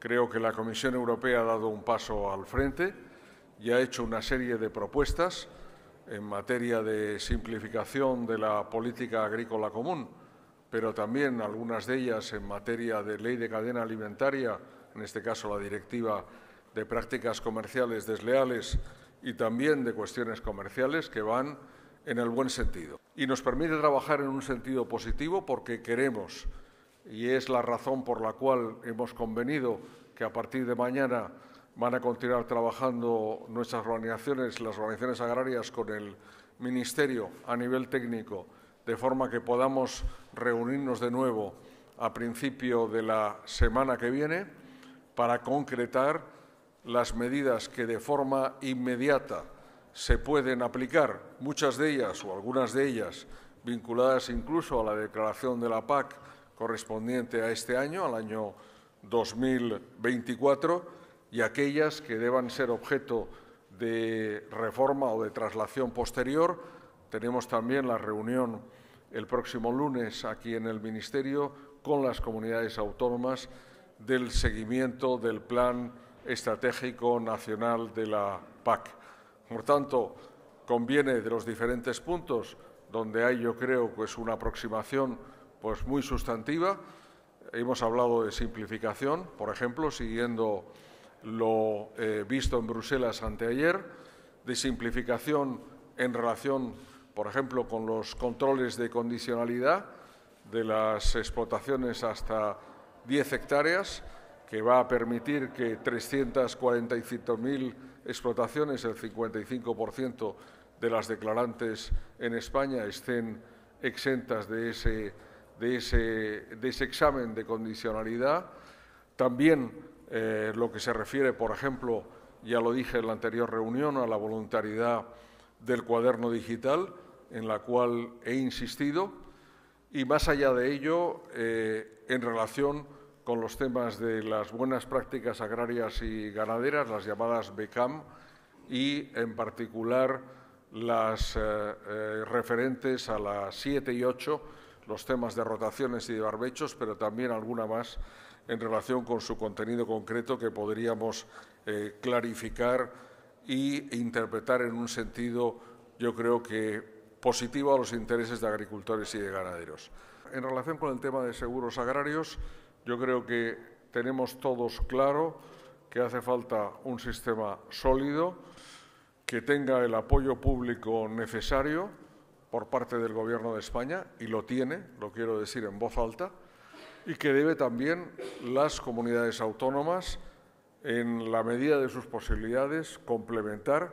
Creo que la Comisión Europea ha dado un paso al frente y ha hecho una serie de propuestas en materia de simplificación de la política agrícola común, pero también algunas de ellas en materia de ley de cadena alimentaria, en este caso la directiva de prácticas comerciales desleales y también de cuestiones comerciales que van en el buen sentido. Y nos permite trabajar en un sentido positivo porque queremos y es la razón por la cual hemos convenido que a partir de mañana van a continuar trabajando nuestras organizaciones, las organizaciones agrarias con el Ministerio a nivel técnico, de forma que podamos reunirnos de nuevo a principio de la semana que viene para concretar las medidas que de forma inmediata se pueden aplicar, muchas de ellas o algunas de ellas vinculadas incluso a la declaración de la PAC correspondiente a este año, al año 2024, y aquellas que deban ser objeto de reforma o de traslación posterior. Tenemos también la reunión el próximo lunes aquí en el Ministerio con las comunidades autónomas del seguimiento del Plan Estratégico Nacional de la PAC. Por tanto, conviene de los diferentes puntos donde hay, yo creo, pues, una aproximación pues muy sustantiva. Hemos hablado de simplificación, por ejemplo, siguiendo lo eh, visto en Bruselas anteayer, de simplificación en relación, por ejemplo, con los controles de condicionalidad de las explotaciones hasta 10 hectáreas, que va a permitir que 345.000 explotaciones, el 55% de las declarantes en España, estén exentas de ese de ese, examen de condicionalidad. También eh, lo que se refiere, por ejemplo, ya lo dije en la anterior reunión, a la voluntariedad del cuaderno digital, en la cual he insistido, y más allá de ello, eh, en relación con los temas de las buenas prácticas agrarias y ganaderas, las llamadas BECAM, y en particular las eh, referentes a las 7 y 8 los temas de rotaciones y de barbechos, pero también alguna más en relación con su contenido concreto que podríamos eh, clarificar e interpretar en un sentido, yo creo que positivo a los intereses de agricultores y de ganaderos. En relación con el tema de seguros agrarios, yo creo que tenemos todos claro que hace falta un sistema sólido, que tenga el apoyo público necesario por parte del Gobierno de España, y lo tiene, lo quiero decir en voz alta, y que debe también las comunidades autónomas, en la medida de sus posibilidades, complementar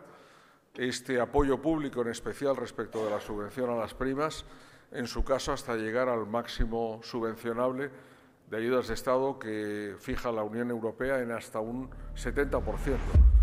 este apoyo público, en especial respecto de la subvención a las primas, en su caso hasta llegar al máximo subvencionable de ayudas de Estado que fija la Unión Europea en hasta un 70%.